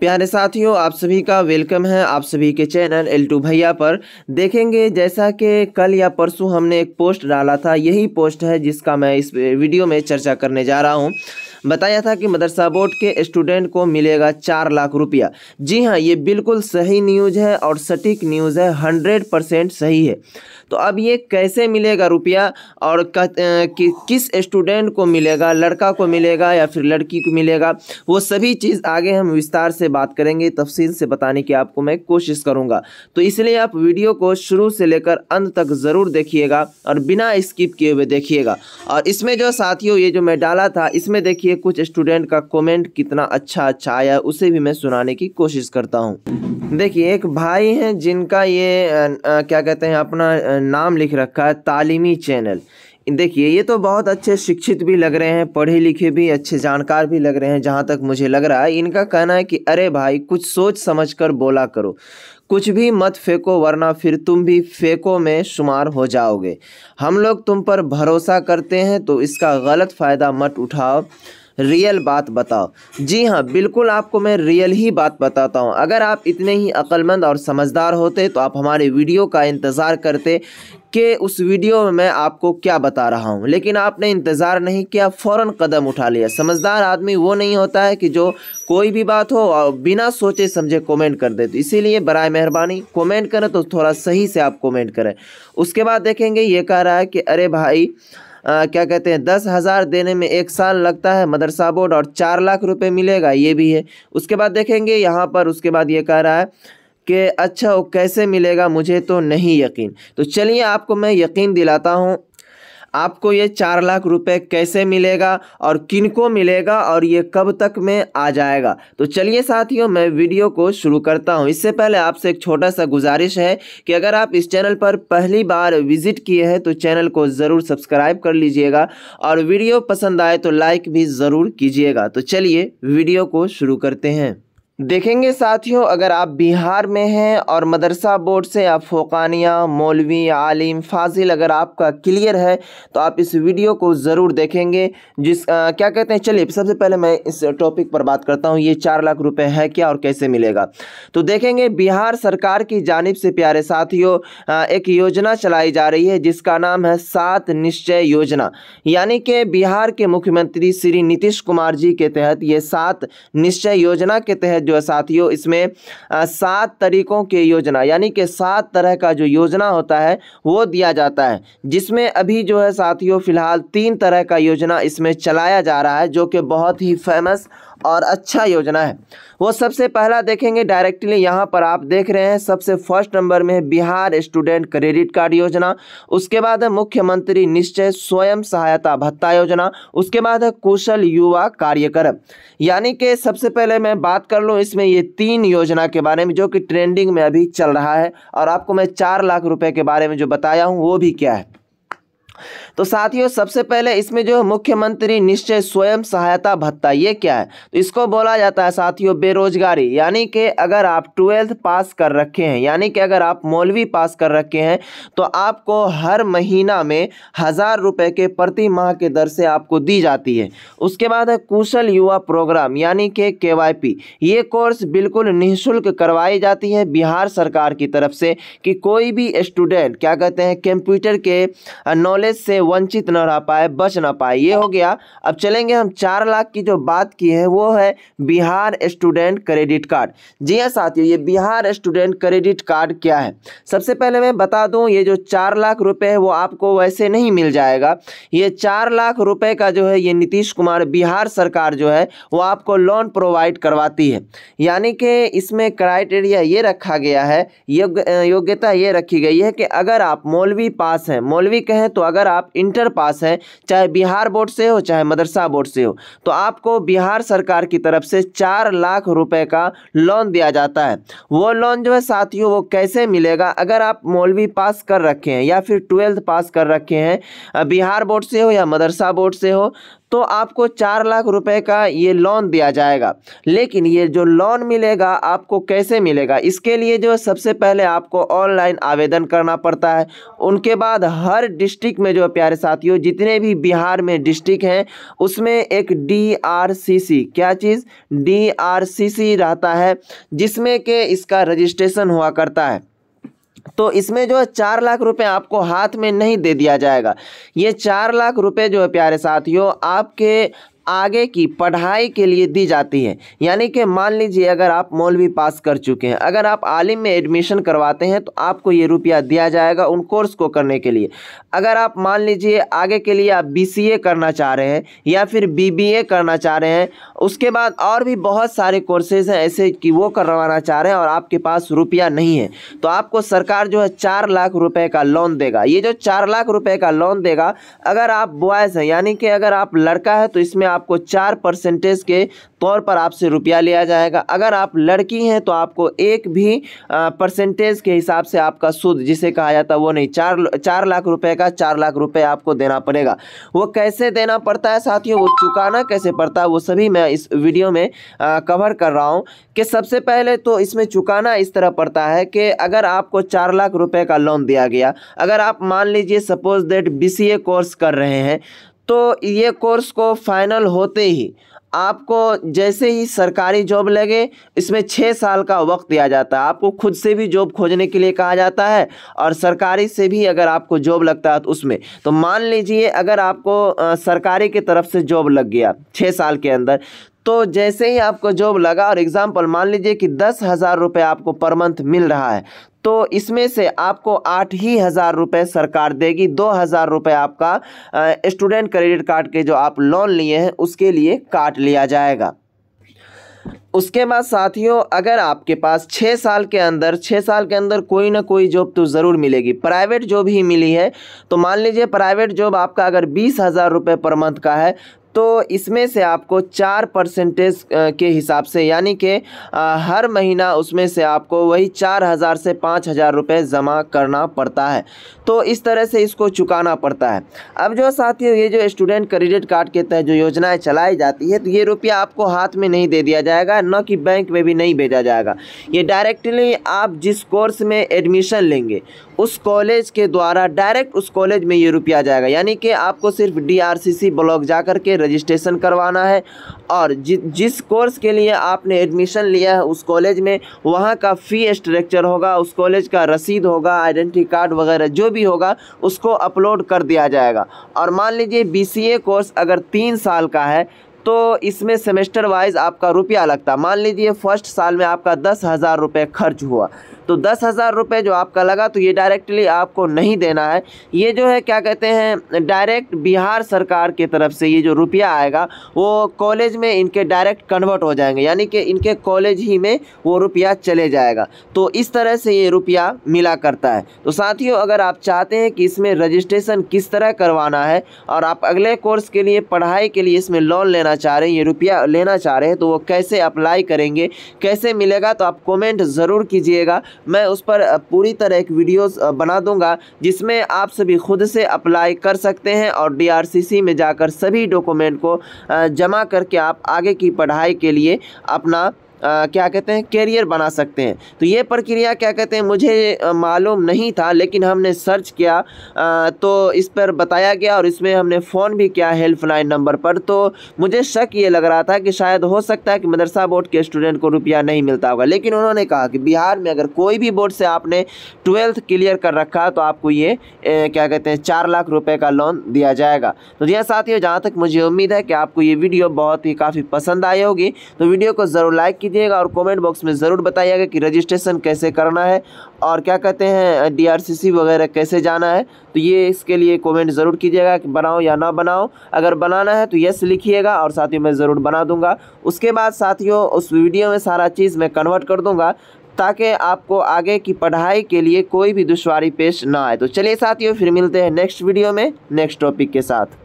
प्यारे साथियों आप सभी का वेलकम है आप सभी के चैनल एल टू भैया पर देखेंगे जैसा कि कल या परसों हमने एक पोस्ट डाला था यही पोस्ट है जिसका मैं इस वीडियो में चर्चा करने जा रहा हूँ बताया था कि मदरसा बोर्ड के स्टूडेंट को मिलेगा चार लाख रुपया जी हाँ ये बिल्कुल सही न्यूज़ है और सटीक न्यूज़ है हंड्रेड परसेंट सही है तो अब ये कैसे मिलेगा रुपया और क, कि, किस स्टूडेंट को मिलेगा लड़का को मिलेगा या फिर लड़की को मिलेगा वो सभी चीज़ आगे हम विस्तार से बात करेंगे तफसील से बताने की आपको मैं कोशिश करूँगा तो इसलिए आप वीडियो को शुरू से लेकर अंत तक ज़रूर देखिएगा और बिना स्किप किए हुए देखिएगा और इसमें जो साथियों ये जो मैं डाला था इसमें देखिए देखिए कुछ स्टूडेंट का कमेंट कितना अच्छा अच्छा आया उसे भी मैं सुनाने की कोशिश करता हूँ देखिए एक भाई हैं जिनका ये आ, आ, क्या कहते हैं अपना नाम लिख रखा है तालीमी चैनल देखिए ये तो बहुत अच्छे शिक्षित भी लग रहे हैं पढ़े लिखे भी अच्छे जानकार भी लग रहे हैं जहाँ तक मुझे लग रहा है इनका कहना है कि अरे भाई कुछ सोच समझ कर बोला करो कुछ भी मत फेंको वरना फिर तुम भी फेंको में शुमार हो जाओगे हम लोग तुम पर भरोसा करते हैं तो इसका गलत फ़ायदा मत उठाओ रियल बात बताओ जी हाँ बिल्कुल आपको मैं रियल ही बात बताता हूँ अगर आप इतने ही अक्लमंद और समझदार होते तो आप हमारे वीडियो का इंतज़ार करते कि उस वीडियो में मैं आपको क्या बता रहा हूँ लेकिन आपने इंतज़ार नहीं किया फ़ौर कदम उठा लिया समझदार आदमी वो नहीं होता है कि जो कोई भी बात हो और बिना सोचे समझे कमेंट कर दे तो इसीलिए बर मेहरबानी कमेंट करें तो थोड़ा सही से आप कमेंट करें उसके बाद देखेंगे ये कह रहा है कि अरे भाई आ, क्या कहते हैं दस हज़ार देने में एक साल लगता है मदरसा बोर्ड और चार लाख रुपए मिलेगा ये भी है उसके बाद देखेंगे यहाँ पर उसके बाद ये कह रहा है कि अच्छा वो कैसे मिलेगा मुझे तो नहीं यकीन तो चलिए आपको मैं यकीन दिलाता हूँ आपको ये चार लाख रुपए कैसे मिलेगा और किन को मिलेगा और ये कब तक में आ जाएगा तो चलिए साथियों मैं वीडियो को शुरू करता हूँ इससे पहले आपसे एक छोटा सा गुजारिश है कि अगर आप इस चैनल पर पहली बार विजिट किए हैं तो चैनल को ज़रूर सब्सक्राइब कर लीजिएगा और वीडियो पसंद आए तो लाइक भी ज़रूर कीजिएगा तो चलिए वीडियो को शुरू करते हैं देखेंगे साथियों अगर आप बिहार में हैं और मदरसा बोर्ड से आप फोकानिया मौलवी आलिम फाजिल अगर आपका क्लियर है तो आप इस वीडियो को ज़रूर देखेंगे जिस आ, क्या कहते हैं चलिए सबसे पहले मैं इस टॉपिक पर बात करता हूँ ये चार लाख रुपए है क्या और कैसे मिलेगा तो देखेंगे बिहार सरकार की जानब से प्यारे साथियों एक योजना चलाई जा रही है जिसका नाम है सात निश्चय योजना यानी कि बिहार के मुख्यमंत्री श्री नीतीश कुमार जी के तहत ये सात निश्चय योजना के तहत जो है साथियों इसमें सात तरीक़ों के योजना यानी कि सात तरह का जो योजना होता है वो दिया जाता है जिसमें अभी जो है साथियों फ़िलहाल तीन तरह का योजना इसमें चलाया जा रहा है जो कि बहुत ही फेमस और अच्छा योजना है वो सबसे पहला देखेंगे डायरेक्टली यहाँ पर आप देख रहे हैं सबसे फर्स्ट नंबर में है बिहार स्टूडेंट क्रेडिट कार्ड योजना उसके बाद है मुख्यमंत्री निश्चय स्वयं सहायता भत्ता योजना उसके बाद है कुशल युवा कार्यक्रम यानी कि सबसे पहले मैं बात कर लूँ इसमें ये तीन योजना के बारे में जो कि ट्रेंडिंग में अभी चल रहा है और आपको मैं चार लाख रुपये के बारे में जो बताया हूँ वो भी क्या है तो साथियों सबसे पहले इसमें जो मुख्यमंत्री निश्चय स्वयं सहायता भत्ता ये क्या है तो इसको बोला जाता है साथियों बेरोजगारी यानी कि अगर आप ट्वेल्थ पास कर रखे हैं यानी कि अगर आप मौलवी पास कर रखे हैं तो आपको हर महीना में हज़ार रुपये के प्रति माह के दर से आपको दी जाती है उसके बाद है कुशल युवा प्रोग्राम यानी कि के वाई ये कोर्स बिल्कुल निःशुल्क करवाई जाती है बिहार सरकार की तरफ से कि कोई भी स्टूडेंट क्या कहते हैं कंप्यूटर के नॉलेज कवरेज से वंचित न रह पाए बच ना पाए ये हो गया अब चलेंगे हम चार लाख की जो बात की है वो है बिहार स्टूडेंट क्रेडिट कार्ड जी हाँ साथियों ये बिहार स्टूडेंट क्रेडिट कार्ड क्या है सबसे पहले मैं बता दूँ ये जो चार लाख रुपये है वो आपको वैसे नहीं मिल जाएगा ये चार लाख रुपये का जो है ये नीतीश कुमार बिहार सरकार जो है वो आपको लोन प्रोवाइड करवाती है यानी कि इसमें क्राइटेरिया ये रखा गया है योग्यता ये रखी गई है कि अगर आप मौलवी पास हैं मौलवी कहें तो अगर अगर आप इंटर पास है चाहे बिहार बोर्ड से हो चाहे मदरसा बोर्ड से हो तो आपको बिहार सरकार की तरफ से चार लाख रुपए का लोन दिया जाता है वो लोन जो है साथियों वो कैसे मिलेगा अगर आप मौलवी पास कर रखे हैं या फिर ट्वेल्थ पास कर रखे हैं बिहार बोर्ड से हो या मदरसा बोर्ड से हो तो आपको चार लाख रुपए का ये लोन दिया जाएगा लेकिन ये जो लोन मिलेगा आपको कैसे मिलेगा इसके लिए जो सबसे पहले आपको ऑनलाइन आवेदन करना पड़ता है उनके बाद हर डिस्ट्रिक्ट में जो प्यारे साथियों जितने भी बिहार में डिस्ट्रिक्ट हैं उसमें एक डी क्या चीज़ डी रहता है जिसमें के इसका रजिस्ट्रेशन हुआ करता है तो इसमें जो है चार लाख रुपए आपको हाथ में नहीं दे दिया जाएगा ये चार लाख रुपए जो है प्यारे साथियों आपके आगे की पढ़ाई के लिए दी जाती है यानी कि मान लीजिए अगर आप मौलवी पास कर चुके हैं अगर आप आलिम में एडमिशन करवाते हैं तो आपको ये रुपया दिया जाएगा उन कोर्स को करने के लिए अगर आप मान लीजिए आगे के लिए आप बीसीए करना चाह रहे हैं या फिर बीबीए करना चाह रहे हैं उसके बाद और भी बहुत सारे कोर्सेज हैं ऐसे कि वो करवाना चाह रहे हैं और आपके पास रुपया नहीं है तो आपको सरकार जो है चार लाख रुपये का लोन देगा ये जो चार लाख रुपये का लोन देगा अगर आप बॉयज़ हैं यानी कि अगर आप लड़का है तो इसमें आप आपको चार परसेंटेज के तौर पर आपसे रुपया लिया जाएगा अगर आप लड़की हैं तो आपको एक भी परसेंटेज के हिसाब से आपका सूद जिसे कहा जाता है वो नहीं चार चार लाख रुपए का चार लाख रुपए आपको देना पड़ेगा वो कैसे देना पड़ता है साथियों वो चुकाना कैसे पड़ता है वो सभी मैं इस वीडियो में आ, कवर कर रहा हूँ कि सबसे पहले तो इसमें चुकाना इस तरह पड़ता है कि अगर आपको चार लाख रुपये का लोन दिया गया अगर आप मान लीजिए सपोज दैट बी कोर्स कर रहे हैं तो ये कोर्स को फाइनल होते ही आपको जैसे ही सरकारी जॉब लगे इसमें छः साल का वक्त दिया जाता है आपको खुद से भी जॉब खोजने के लिए कहा जाता है और सरकारी से भी अगर आपको जॉब लगता है तो उसमें तो मान लीजिए अगर आपको सरकारी की तरफ से जॉब लग गया छः साल के अंदर तो जैसे ही आपको जॉब लगा और एग्ज़ाम्पल मान लीजिए कि दस हज़ार रुपये आपको पर मंथ मिल रहा है तो इसमें से आपको आठ ही हज़ार रुपये सरकार देगी दो हज़ार रुपये आपका स्टूडेंट क्रेडिट कार्ड के जो आप लोन लिए हैं उसके लिए काट लिया जाएगा उसके बाद साथियों अगर आपके पास छः साल के अंदर छः साल के अंदर कोई ना कोई जॉब तो ज़रूर मिलेगी प्राइवेट जॉब ही मिली है तो मान लीजिए प्राइवेट जॉब आपका अगर बीस हज़ार रुपये पर मंथ का है तो इसमें से आपको चार परसेंटेज के हिसाब से यानी कि हर महीना उसमें से आपको वही चार हज़ार से पाँच हज़ार रुपये जमा करना पड़ता है तो इस तरह से इसको चुकाना पड़ता है अब जो साथियों ये जो स्टूडेंट क्रेडिट कार्ड के तहत जो योजनाएं चलाई जाती है तो ये रुपया आपको हाथ में नहीं दे दिया जाएगा न कि बैंक में भी नहीं भेजा जाएगा ये डायरेक्टली आप जिस कोर्स में एडमिशन लेंगे उस कॉलेज के द्वारा डायरेक्ट उस कॉलेज में ये रुपया जाएगा यानी कि आपको सिर्फ डीआरसीसी ब्लॉक जा कर के रजिस्ट्रेशन करवाना है और जि, जिस कोर्स के लिए आपने एडमिशन लिया है उस कॉलेज में वहाँ का फ़ी स्ट्रक्चर होगा उस कॉलेज का रसीद होगा आइडेंटिटी कार्ड वगैरह जो भी होगा उसको अपलोड कर दिया जाएगा और मान लीजिए बी कोर्स अगर तीन साल का है तो इसमें सेमेस्टर वाइज आपका रुपया लगता मान लीजिए फर्स्ट साल में आपका दस हज़ार रुपये खर्च हुआ तो दस हज़ार रुपये जो आपका लगा तो ये डायरेक्टली आपको नहीं देना है ये जो है क्या कहते हैं डायरेक्ट बिहार सरकार की तरफ से ये जो रुपया आएगा वो कॉलेज में इनके डायरेक्ट कन्वर्ट हो जाएंगे यानी कि इनके कॉलेज ही में वो रुपया चले जाएगा तो इस तरह से ये रुपया मिला करता है तो साथियों अगर आप चाहते हैं कि इसमें रजिस्ट्रेशन किस तरह करवाना है और आप अगले कोर्स के लिए पढ़ाई के लिए इसमें लोन लेना करना चाह रहे हैं ये रुपया लेना चाह रहे हैं तो वो कैसे अप्लाई करेंगे कैसे मिलेगा तो आप कमेंट ज़रूर कीजिएगा मैं उस पर पूरी तरह एक वीडियो बना दूंगा जिसमें आप सभी खुद से अप्लाई कर सकते हैं और डी में जाकर सभी डॉक्यूमेंट को जमा करके आप आगे की पढ़ाई के लिए अपना आ, क्या कहते हैं कैरियर बना सकते हैं तो ये प्रक्रिया क्या कहते हैं मुझे मालूम नहीं था लेकिन हमने सर्च किया आ, तो इस पर बताया गया और इसमें हमने फ़ोन भी किया हेल्पलाइन नंबर पर तो मुझे शक ये लग रहा था कि शायद हो सकता है कि मदरसा बोर्ड के स्टूडेंट को रुपया नहीं मिलता होगा लेकिन उन्होंने कहा कि बिहार में अगर कोई भी बोर्ड से आपने ट्वेल्थ क्लियर कर रखा तो आपको ये ए, क्या कहते हैं चार लाख रुपये का लोन दिया जाएगा तो यह हाँ साथियों जहाँ तक मुझे उम्मीद है कि आपको ये वीडियो बहुत ही काफ़ी पसंद आई होगी तो वीडियो को ज़रूर लाइक की कीजिएगा और कमेंट बॉक्स में ज़रूर बताइएगा कि रजिस्ट्रेशन कैसे करना है और क्या कहते हैं डीआरसीसी वगैरह कैसे जाना है तो ये इसके लिए कमेंट ज़रूर कीजिएगा कि बनाओ या ना बनाओ अगर बनाना है तो यस लिखिएगा और साथियों मैं ज़रूर बना दूंगा उसके बाद साथियों उस वीडियो में सारा चीज़ मैं कन्वर्ट कर दूँगा ताकि आपको आगे की पढ़ाई के लिए कोई भी दुशारी पेश ना आए तो चलिए साथियों फिर मिलते हैं नेक्स्ट वीडियो में नेक्स्ट टॉपिक के साथ